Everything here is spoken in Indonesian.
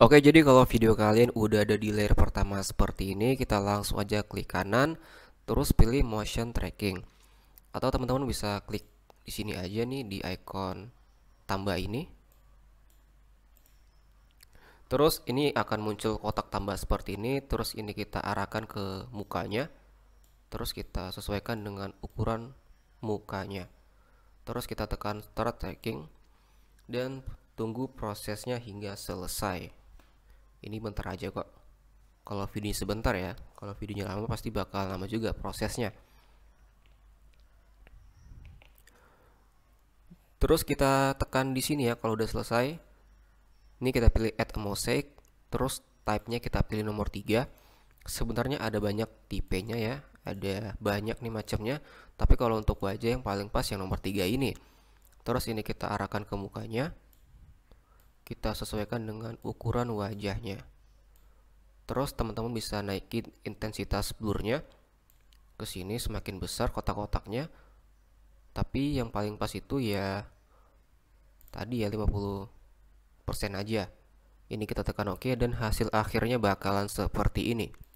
Oke, jadi kalau video kalian udah ada di layer pertama seperti ini, kita langsung aja klik kanan, terus pilih motion tracking. Atau teman-teman bisa klik di sini aja nih di icon tambah ini. Terus ini akan muncul kotak tambah seperti ini, terus ini kita arahkan ke mukanya. Terus kita sesuaikan dengan ukuran mukanya. Terus kita tekan start tracking dan tunggu prosesnya hingga selesai ini bentar aja kok kalau videonya sebentar ya kalau videonya lama pasti bakal lama juga prosesnya terus kita tekan di sini ya kalau udah selesai ini kita pilih add a mosaic terus type-nya kita pilih nomor 3 sebenarnya ada banyak tipenya ya ada banyak nih macamnya tapi kalau untuk wajah yang paling pas yang nomor 3 ini terus ini kita arahkan ke mukanya kita sesuaikan dengan ukuran wajahnya terus teman-teman bisa naikin intensitas blurnya ke sini semakin besar kotak-kotaknya tapi yang paling pas itu ya tadi ya 50% aja ini kita tekan oke OK, dan hasil akhirnya bakalan seperti ini